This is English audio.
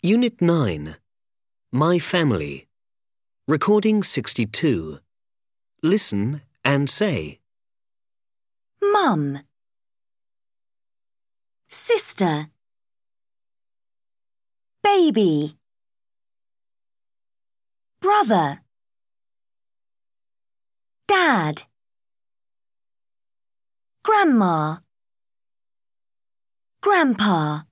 Unit 9 My Family Recording 62 Listen and say Mum Sister Baby Brother Dad Grandma Grandpa